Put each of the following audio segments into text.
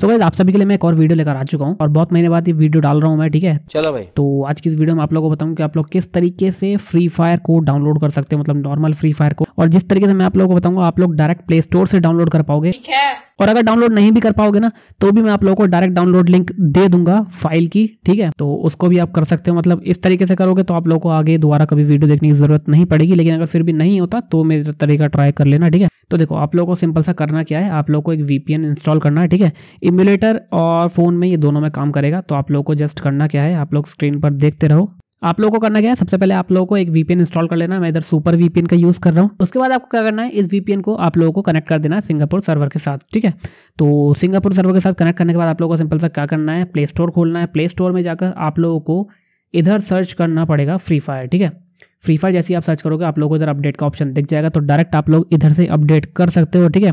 सो so आप सभी के लिए मैं एक और वीडियो लेकर आ चुका हूँ और बहुत महीने बाद ये वीडियो डाल रहा हूँ मैं ठीक है चलो भाई तो आज की इस वीडियो में आप लोगों को बताऊँ कि आप लोग किस तरीके से फ्री फायर को डाउनलोड कर सकते हैं मतलब नॉर्मल फ्री फायर को और जिस तरीके से मैं आप लोगों को बताऊंगा आप लोग डायरेक्ट प्ले स्टोर से डाउनलोड कर पाओगे ठीक है और अगर डाउनलोड नहीं भी कर पाओगे ना तो भी मैं आप लोगों को डायरेक्ट डाउनलोड लिंक दे दूंगा फाइल की ठीक है तो उसको भी आप कर सकते हो मतलब इस तरीके से करोगे तो आप लोगों को आगे दोबारा कभी वीडियो देखने की जरूरत नहीं पड़ेगी लेकिन अगर फिर भी नहीं होता तो मेरे तरीका ट्राई कर लेना ठीक है तो देखो आप लोगों को सिंपल सा करना क्या है आप लोगों को एक वीपीएन इंस्टॉल करना है ठीक है इम्यूलेटर और फोन में ये दोनों में काम करेगा तो आप लोगों को जस्ट करना क्या है आप लोग स्क्रीन पर देखते रहो आप लोगों को करना क्या है सबसे पहले आप लोगों को एक वीपीएन इंस्टॉल कर लेना मैं इधर सुपर वीपीएन का यूज़ कर रहा हूँ उसके बाद आपको क्या करना है इस वीपीएन को आप लोगों को कनेक्ट कर देना है सिंगापुर सर्वर के साथ ठीक है तो सिंगापुर सर्वर के साथ कनेक्ट करने के बाद आप लोगों को सिंपल सा क्या करना है प्ले स्टोर खोलना है प्ले स्टोर में जाकर आप लोगों को इधर सर्च करना पड़ेगा फ्री फायर ठीक है फ्री फायर जैसे आप सर्च करोगे आप लोगों को इधर अपडेट का ऑप्शन दिख जाएगा तो डायरेक्ट आप लोग इधर से अपडेट कर सकते हो ठीक है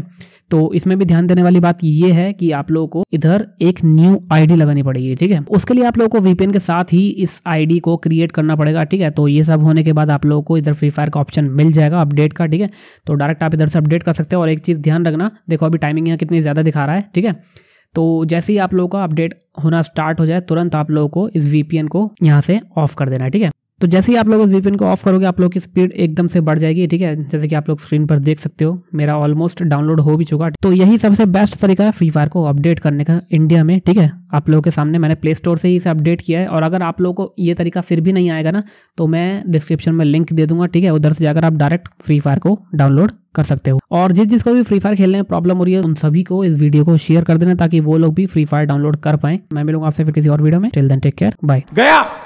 तो इसमें भी ध्यान देने वाली बात ये है कि आप लोगों को इधर एक न्यू आईडी लगानी पड़ेगी ठीक है उसके लिए आप लोगों को वीपीएन के साथ ही इस आईडी को क्रिएट करना पड़ेगा ठीक है तो ये सब होने के बाद आप लोगों को इधर फ्री फायर का ऑप्शन मिल जाएगा अपडेट का ठीक है तो डायरेक्ट आप इधर से अपडेट कर सकते हो और एक चीज़ ध्यान रखना देखो अभी टाइमिंग यहाँ कितनी ज़्यादा दिखा रहा है ठीक है तो जैसे ही आप लोगों का अपडेट होना स्टार्ट हो जाए तुरंत आप लोगों को इस वीपीएन को यहाँ से ऑफ कर देना है ठीक है तो जैसे ही आप लोग इस वीपीएन को ऑफ करोगे आप लोग की स्पीड एकदम से बढ़ जाएगी ठीक है जैसे कि आप लोग स्क्रीन पर देख सकते हो मेरा ऑलमोस्ट डाउनलोड हो भी चुका तो यही सबसे बेस्ट तरीका है फ्री फायर को अपडेट करने का इंडिया में ठीक है आप लोगों के सामने मैंने प्ले स्टोर से ही इसे अपडेट किया है और अगर आप लोगों को ये तरीका फिर भी नहीं आएगा ना तो मैं डिस्क्रिप्शन में लिंक दे दूंगा ठीक है उधर से जाकर आप डायरेक्ट फ्री फायर को डाउनलोड कर सकते हो और जिस जिसको भी फ्री फायर खेलने में प्रॉब्लम हो रही है उन सभी को इस वीडियो को शेयर कर देना ताकि वो लोग भी फ्री फायर डाउनलोड कर पाए मैं मिलूंगा आपसे फिर किसी और वीडियो में till then take care bye गया